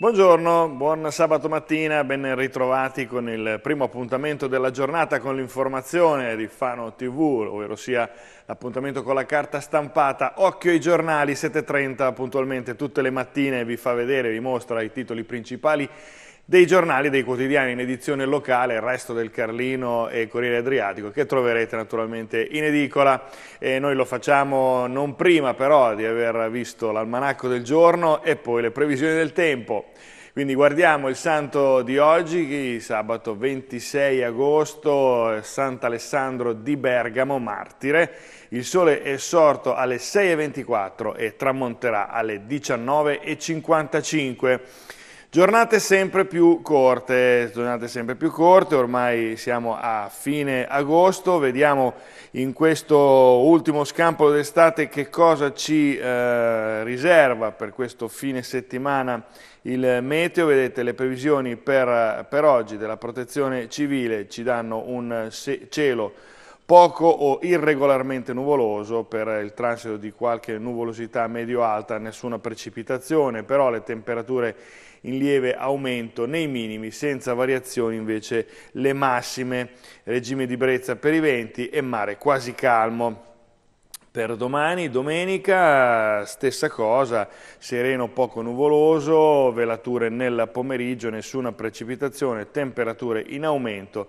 Buongiorno, buon sabato mattina, ben ritrovati con il primo appuntamento della giornata con l'informazione di Fano TV, ovvero sia l'appuntamento con la carta stampata. Occhio ai giornali, 7.30 puntualmente tutte le mattine vi fa vedere, vi mostra i titoli principali dei giornali, dei quotidiani in edizione locale, il resto del Carlino e Corriere Adriatico, che troverete naturalmente in edicola. E noi lo facciamo non prima però di aver visto l'almanacco del giorno e poi le previsioni del tempo. Quindi guardiamo il santo di oggi, sabato 26 agosto, Sant'Alessandro di Bergamo, martire. Il sole è sorto alle 6.24 e tramonterà alle 19.55. Giornate sempre più corte, giornate sempre più corte, ormai siamo a fine agosto, vediamo in questo ultimo scampo d'estate che cosa ci eh, riserva per questo fine settimana il meteo, vedete le previsioni per, per oggi della protezione civile ci danno un cielo poco o irregolarmente nuvoloso per il transito di qualche nuvolosità medio-alta, nessuna precipitazione, però le temperature in lieve aumento nei minimi, senza variazioni invece le massime, regime di brezza per i venti e mare quasi calmo. Per domani, domenica, stessa cosa, sereno poco nuvoloso, velature nel pomeriggio, nessuna precipitazione, temperature in aumento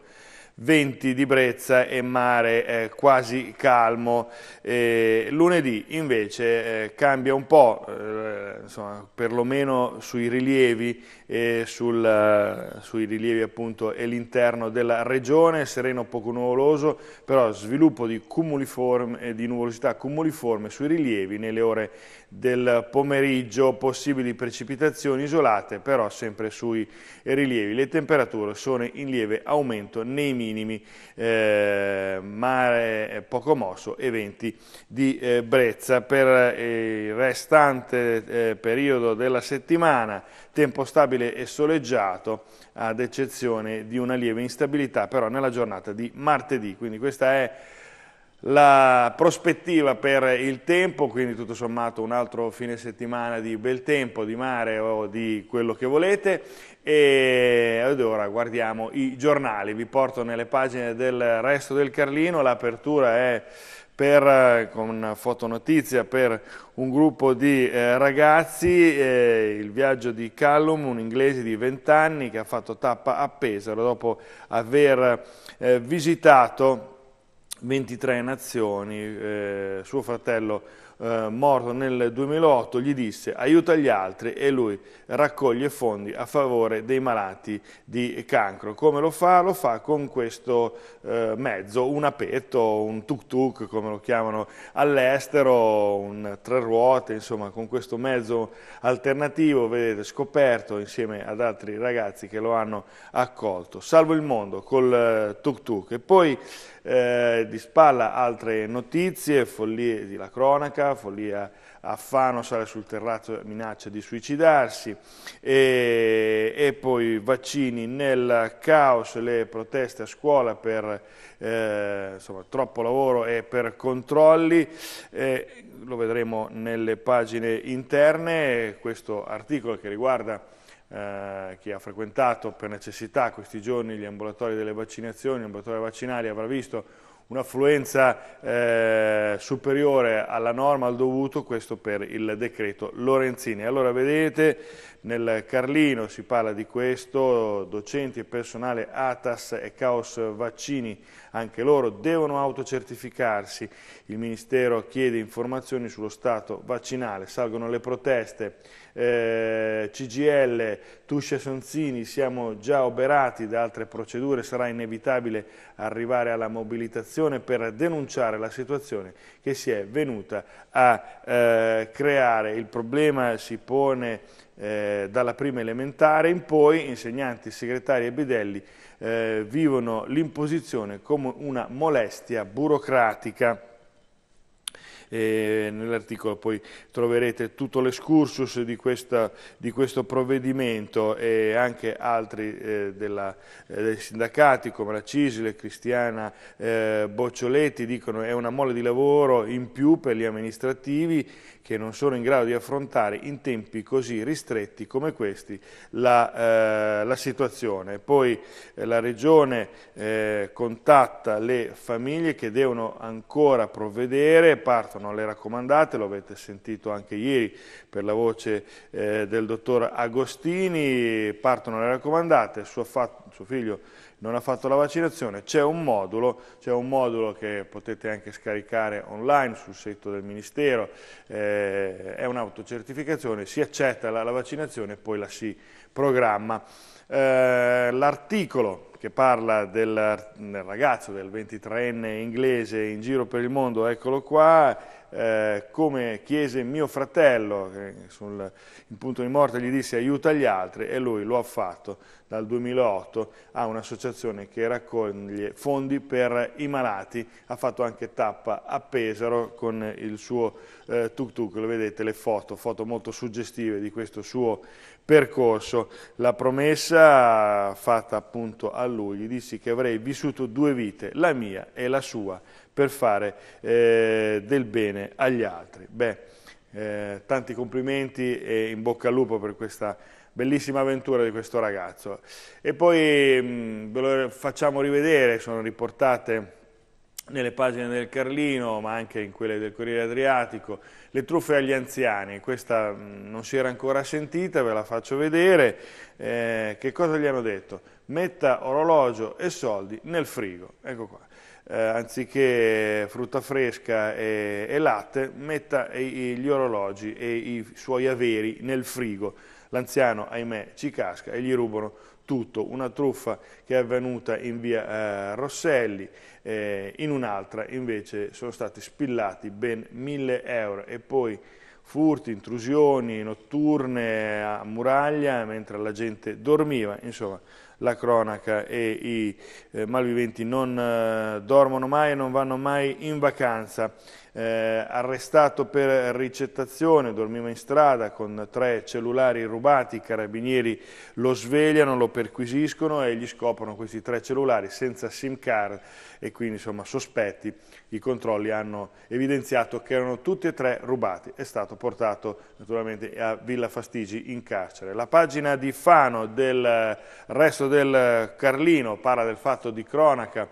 venti di brezza e mare eh, quasi calmo. Eh, lunedì invece eh, cambia un po', eh, insomma, perlomeno sui rilievi, eh, sul, eh, sui rilievi appunto e l'interno della regione, sereno poco nuvoloso, però sviluppo di, cumuliforme, di nuvolosità cumuliforme sui rilievi nelle ore del pomeriggio, possibili precipitazioni isolate, però sempre sui rilievi. Le temperature sono in lieve aumento nei minimi, eh, mare poco mosso e venti di eh, brezza. Per eh, il restante eh, periodo della settimana, tempo stabile e soleggiato, ad eccezione di una lieve instabilità, però nella giornata di martedì. Quindi questa è la prospettiva per il tempo, quindi tutto sommato un altro fine settimana di bel tempo, di mare o di quello che volete. E ed ora guardiamo i giornali, vi porto nelle pagine del resto del Carlino, l'apertura è per, con una fotonotizia per un gruppo di eh, ragazzi, eh, il viaggio di Callum, un inglese di 20 anni che ha fatto tappa a Pesaro dopo aver eh, visitato 23 nazioni, eh, suo fratello eh, morto nel 2008, gli disse aiuta gli altri e lui raccoglie fondi a favore dei malati di cancro. Come lo fa? Lo fa con questo eh, mezzo, un apetto, un tuk-tuk come lo chiamano all'estero, un tre ruote, insomma con questo mezzo alternativo, vedete, scoperto insieme ad altri ragazzi che lo hanno accolto. Salvo il mondo col eh, tuk-tuk e poi eh, di spalla altre notizie, follie di la cronaca, follia a Fano sale sul terrazzo e minaccia di suicidarsi, e, e, poi vaccini nel caos, le proteste a scuola per eh, insomma, troppo lavoro e per controlli, eh, lo vedremo nelle pagine interne, questo articolo che riguarda eh, chi ha frequentato per necessità questi giorni gli ambulatori delle vaccinazioni, gli ambulatori vaccinali avrà visto un'affluenza eh, superiore alla norma, al dovuto, questo per il decreto Lorenzini. Allora vedete nel Carlino si parla di questo, docenti e personale ATAS e Caos Vaccini anche loro devono autocertificarsi, il Ministero chiede informazioni sullo stato vaccinale, salgono le proteste, eh, CGL, Tuscia Sonzini, siamo già oberati da altre procedure, sarà inevitabile arrivare alla mobilitazione per denunciare la situazione che si è venuta a eh, creare. Il problema si pone eh, dalla prima elementare in poi, insegnanti, segretari e bidelli eh, vivono l'imposizione come una molestia burocratica. Nell'articolo poi troverete tutto l'escursus di, di, questo provvedimento e anche altri eh, della, eh, dei sindacati come la Cisile, Cristiana eh, Boccioletti dicono che è una mole di lavoro in più per gli amministrativi che non sono in grado di affrontare in tempi così ristretti come questi la, eh, la situazione. Poi eh, la Regione eh, contatta le famiglie che devono ancora provvedere, partono le raccomandate, lo avete sentito anche ieri per la voce eh, del dottor Agostini, partono le raccomandate, suo, suo figlio non ha fatto la vaccinazione, c'è un modulo, c'è un modulo che potete anche scaricare online sul sito del Ministero, eh, è un'autocertificazione, si accetta la, la, vaccinazione e poi la si programma. Eh, L'articolo che parla del, del ragazzo, del 23enne inglese in giro per il mondo, eccolo qua, eh, come chiese mio fratello, che sul, in punto di morte gli disse aiuta gli altri e lui lo ha fatto dal 2008, a un'associazione che raccoglie fondi per i malati, ha fatto anche tappa a Pesaro con il suo eh, tuk tuk, lo vedete le foto, foto molto suggestive di questo suo percorso. La promessa fatta appunto a lui, gli dissi che avrei vissuto due vite, la mia e la sua, per fare eh, del bene agli altri. Beh, eh, tanti complimenti e in bocca al lupo per questa bellissima avventura di questo ragazzo. E poi mh, mm, ve lo facciamo rivedere, sono riportate nelle pagine del Carlino, ma anche in quelle del Corriere Adriatico, le truffe agli anziani, questa mm, non si era ancora sentita, ve la faccio vedere, eh, che cosa gli hanno detto? Metta orologio e soldi nel frigo, ecco qua, eh, anziché frutta fresca e, e latte, metta i, gli orologi e i suoi averi nel frigo, l'anziano ahimè ci casca e gli rubano tutto, una truffa che è avvenuta in via eh, Rosselli, eh, in un'altra invece sono stati spillati ben 1000 euro e poi furti, intrusioni notturne a muraglia mentre la gente dormiva, insomma la cronaca e i eh, malviventi non eh, dormono mai e non vanno mai in vacanza eh, arrestato per ricettazione, dormiva in strada con tre cellulari rubati, i carabinieri lo svegliano, lo perquisiscono e gli scoprono questi tre cellulari senza SIM card e quindi insomma sospetti, i controlli hanno evidenziato che erano tutti e tre rubati, è stato portato naturalmente a Villa Fastigi in carcere. La pagina di Fano del resto del Carlino parla del fatto di cronaca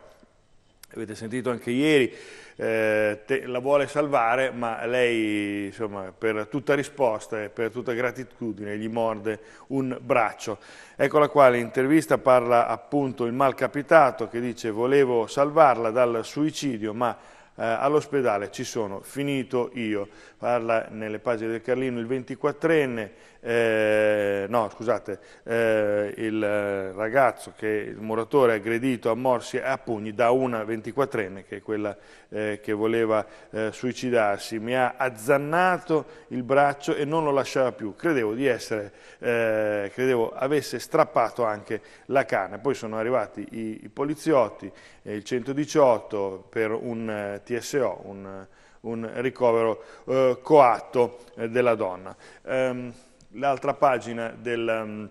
avete sentito anche ieri, eh, te, la vuole salvare, ma lei insomma, per tutta risposta e per tutta gratitudine gli morde un braccio. Ecco la quale intervista parla appunto il malcapitato che dice volevo salvarla dal suicidio, ma eh, all'ospedale ci sono finito io. Parla nelle pagine del Carlino il 24enne eh, no scusate, eh, il ragazzo che il muratore ha aggredito a morsi a pugni da una 24enne che è quella eh, che voleva eh, suicidarsi, mi ha azzannato il braccio e non lo lasciava più, credevo di essere, eh, credevo avesse strappato anche la canna, poi sono arrivati i, i poliziotti, il 118 per un eh, TSO, un un ricovero eh, coatto eh, della donna. Um, L'altra pagina del mm,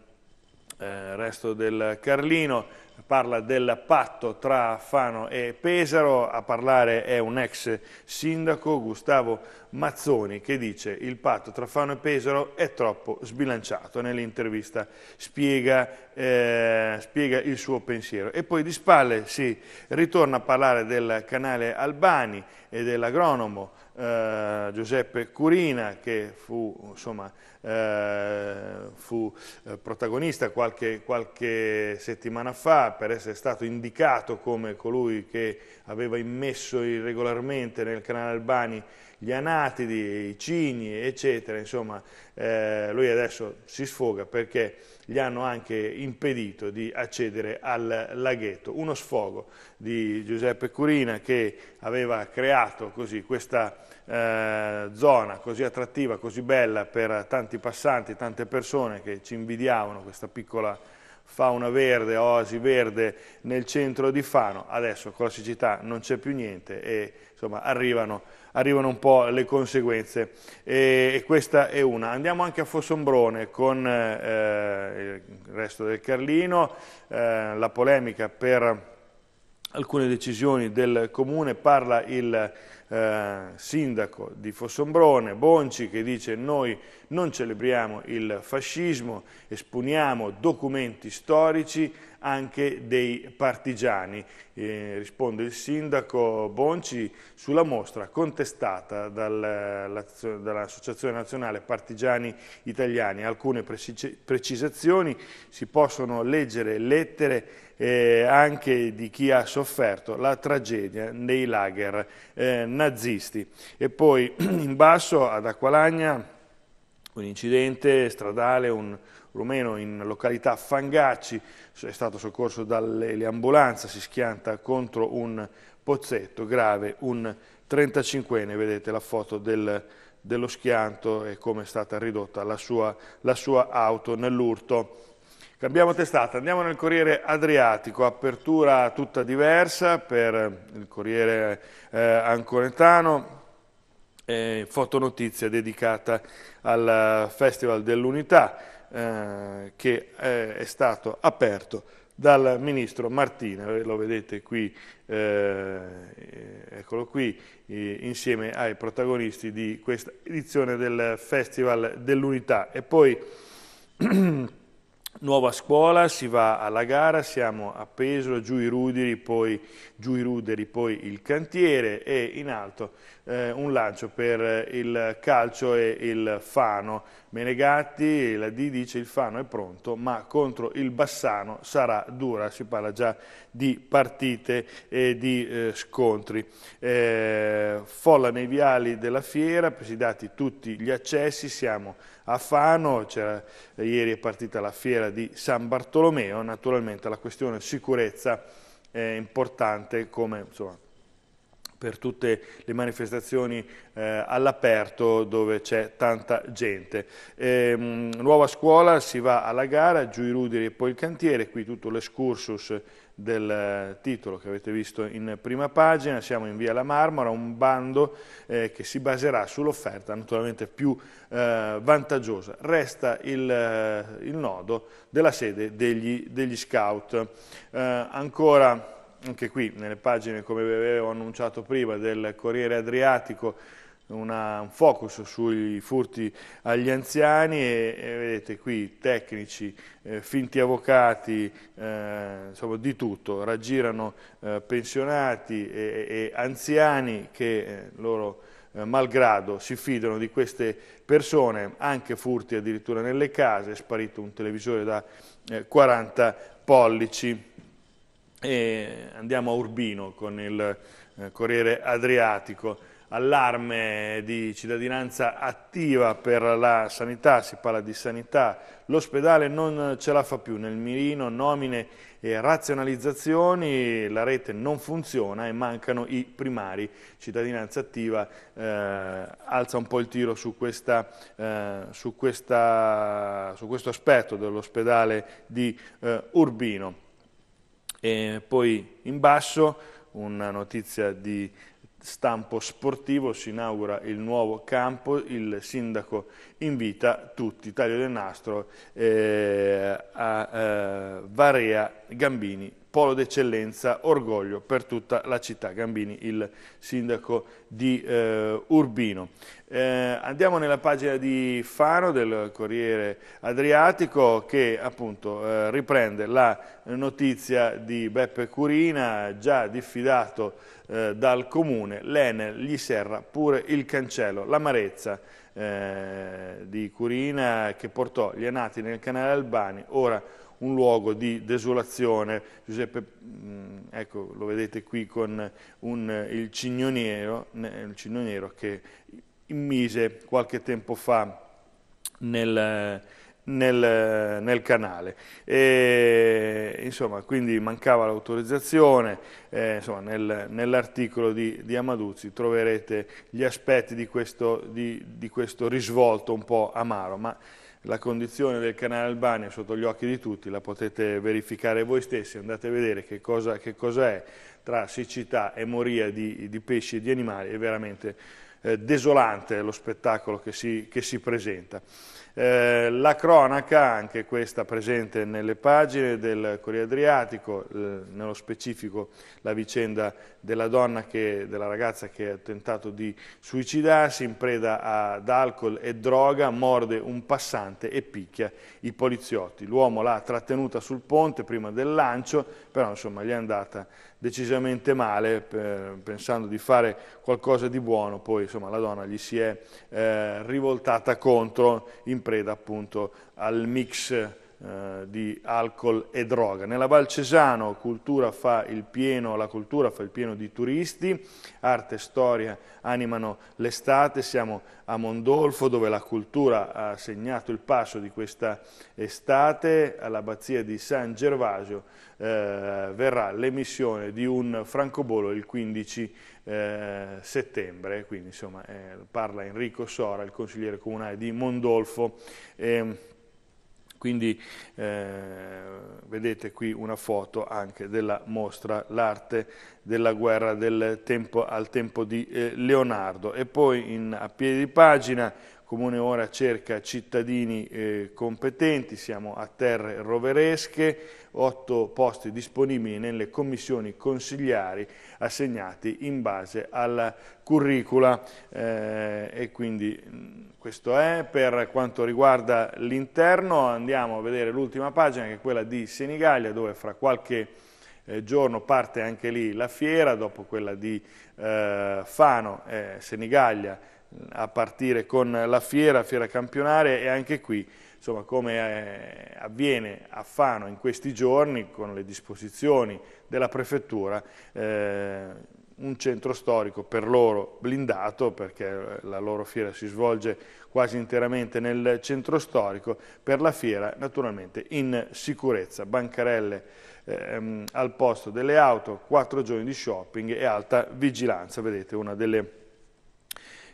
eh, resto del Carlino parla del patto tra Fano e Pesaro, a parlare è un ex sindaco Gustavo Mazzoni che dice il patto tra Fano e Pesaro è troppo sbilanciato, nell'intervista spiega, eh, spiega, il suo pensiero. E poi di spalle si ritorna a parlare del canale Albani e dell'agronomo eh, Giuseppe Curina, che fu insomma, eh, fu eh, protagonista qualche, qualche, settimana fa per essere stato indicato come colui che aveva immesso irregolarmente nel canale Albani gli anatidi, i cigni, eccetera, insomma eh, lui adesso si sfoga perché gli hanno anche impedito di accedere al laghetto. Uno sfogo di Giuseppe Curina che aveva creato così questa eh, zona così attrattiva, così bella per tanti passanti, tante persone che ci invidiavano questa piccola fauna verde, oasi verde nel centro di Fano, adesso con la siccità non c'è più niente e insomma arrivano, arrivano un po' le conseguenze e, e, questa è una. Andiamo anche a Fossombrone con eh, eh il resto del Carlino, eh, la polemica per alcune decisioni del comune, parla il eh, sindaco di Fossombrone, Bonci, che dice noi non celebriamo il fascismo, esponiamo documenti storici, anche dei partigiani. Eh, risponde il sindaco Bonci sulla mostra contestata dal, eh, dall'Associazione Nazionale Partigiani Italiani. Alcune precisazioni si possono leggere lettere eh, anche di chi ha sofferto la tragedia nei lager eh, nazisti. E poi in basso ad Acqualagna un incidente stradale, un, rumeno in località Fangacci, è stato soccorso dalle ambulanze, si schianta contro un pozzetto grave, un 35enne, vedete la foto del, dello schianto e come è stata ridotta la sua, la sua auto nell'urto. Cambiamo testata, andiamo nel Corriere Adriatico, apertura tutta diversa per il Corriere eh, Anconetano, eh, fotonotizie dedicata al eh, Festival dell'Unità. Eh, che è, è stato aperto dal ministro Martina, eh, lo vedete qui, eh, eccolo qui, eh, insieme ai protagonisti di questa edizione del Festival dell'Unità. E poi Nuova scuola, si va alla gara, siamo a Pesolo, giù i ruderi, poi, giù i ruderi, poi il cantiere e in alto eh, un lancio per il calcio e il Fano. Menegatti, la D dice il Fano è pronto, ma contro il Bassano sarà dura, si parla già di partite e di eh, scontri. Eh, folla nei viali della fiera, presidiati tutti gli accessi, siamo a a Fano, ieri è partita la fiera di San Bartolomeo, naturalmente la questione sicurezza è importante come insomma, per tutte le manifestazioni eh, all'aperto dove c'è tanta gente. Ehm, nuova scuola, si va alla gara, giù i ruderi e poi il cantiere, qui tutto l'escursus del eh, titolo che avete visto in prima pagina, siamo in via La Marmora, un bando eh, che si baserà sull'offerta naturalmente più eh, vantaggiosa. Resta il, eh, il, nodo della sede degli, degli scout. Eh, ancora anche qui nelle pagine, come avevo annunciato prima, del Corriere Adriatico, una, un focus sui furti agli anziani e, e vedete qui tecnici, eh, finti avvocati, eh, insomma di tutto, raggirano eh, pensionati e, e, anziani che eh, loro eh, malgrado si fidano di queste persone, anche furti addirittura nelle case, è sparito un televisore da 40 eh, pollici. E andiamo a Urbino con il eh, Corriere Adriatico. Allarme di cittadinanza attiva per la sanità, si parla di sanità, l'ospedale non ce la fa più, nel mirino nomine e razionalizzazioni, la rete non funziona e mancano i primari, cittadinanza attiva eh, alza un po' il tiro su, questa, eh, su, questa, su questo aspetto dell'ospedale di eh, Urbino. E poi in basso una notizia di stampo sportivo, si inaugura il nuovo campo, il sindaco invita tutti, taglio del nastro, eh, a eh, Varea Gambini polo d'eccellenza, orgoglio per tutta la città. Gambini, il sindaco di eh, Urbino. Eh, andiamo nella pagina di Fano del Corriere Adriatico che appunto eh, riprende la notizia di Beppe Curina, già diffidato eh, dal comune, l'Enel gli serra pure il cancello, l'amarezza eh, di Curina che portò gli anati nel canale Albani, ora un luogo di desolazione. Giuseppe, mm, ecco, lo vedete qui con un, il, cignoniero, il cignoniero che immise qualche tempo fa nel, nel, nel, canale. E, insomma, quindi mancava l'autorizzazione, eh, nel, nell'articolo di, di, Amaduzzi troverete gli aspetti di questo, di, di questo risvolto un po' amaro, ma la condizione del canale Albania sotto gli occhi di tutti la potete verificare voi stessi, andate a vedere che cosa, che cosa è tra siccità e moria di, di, pesci e di animali, è veramente eh, desolante lo spettacolo che si, che si presenta. Eh, la cronaca, anche questa presente nelle pagine del Corriere Adriatico, eh, nello specifico la vicenda della donna, che, della ragazza che ha tentato di suicidarsi in preda ad alcol e droga, morde un passante e picchia i poliziotti. L'uomo l'ha trattenuta sul ponte prima del lancio, però insomma gli è andata decisamente male, per, eh, pensando di fare qualcosa di buono, poi insomma la donna gli si è eh, rivoltata contro in preda appunto al mix eh, di alcol e droga. Nella Val Cesano cultura pieno, la cultura fa il pieno di turisti, arte e storia animano l'estate, siamo a Mondolfo dove la cultura ha segnato il passo di questa estate, all'abbazia di San Gervasio eh, verrà l'emissione di un francobollo il 15 eh, settembre, quindi insomma eh, parla Enrico Sora, il consigliere comunale di Mondolfo. Ehm, eh, quindi vedete qui una foto anche della mostra L'arte della guerra del tempo, al tempo di eh, Leonardo. E poi in, a piedi di pagina Comune ora cerca cittadini eh, competenti, siamo a terre roveresche, otto posti disponibili nelle commissioni consigliari assegnati in base alla curricula eh, e quindi mm, questo è per quanto riguarda l'interno, andiamo a vedere l'ultima pagina che è quella di Senigallia dove fra qualche eh, giorno parte anche lì la fiera dopo quella di eh, Fano, Senigallia a partire con la fiera, fiera campionaria e anche qui, insomma, come eh, avviene a Fano in questi giorni con le disposizioni della prefettura, eh, un centro storico per loro blindato perché eh, la loro fiera si svolge quasi interamente nel centro storico, per la fiera naturalmente in sicurezza, bancarelle ehm, al posto delle auto, quattro giorni di shopping e alta vigilanza, vedete una delle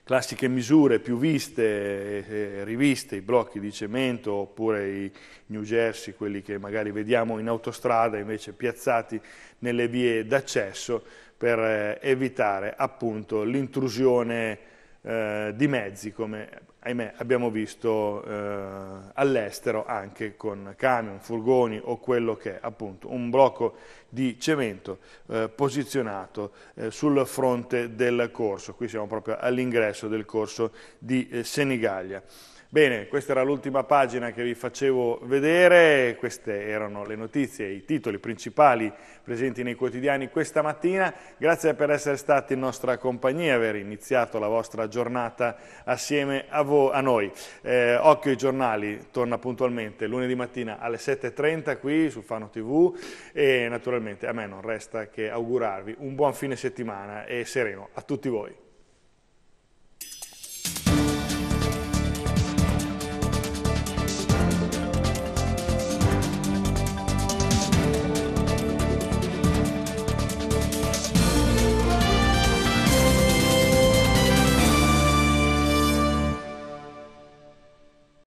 classiche misure più viste e eh, eh, riviste, i blocchi di cemento oppure i New Jersey, quelli che magari vediamo in autostrada, invece piazzati nelle vie d'accesso per eh, evitare appunto l'intrusione eh, di mezzi come ahimè, abbiamo visto eh, all'estero anche con camion, furgoni o quello che è appunto un blocco di cemento eh, posizionato eh, sul fronte del corso. Qui siamo proprio all'ingresso del corso di eh, Senigallia. Bene, questa era l'ultima pagina che vi facevo vedere, queste erano le notizie, i titoli principali presenti nei quotidiani questa mattina. Grazie per essere stati in nostra compagnia, aver iniziato la vostra giornata assieme a, a noi. Eh, Occhio ai giornali torna puntualmente lunedì mattina alle 7.30 qui su Fano TV e naturalmente a me non resta che augurarvi un buon fine settimana e sereno a tutti voi.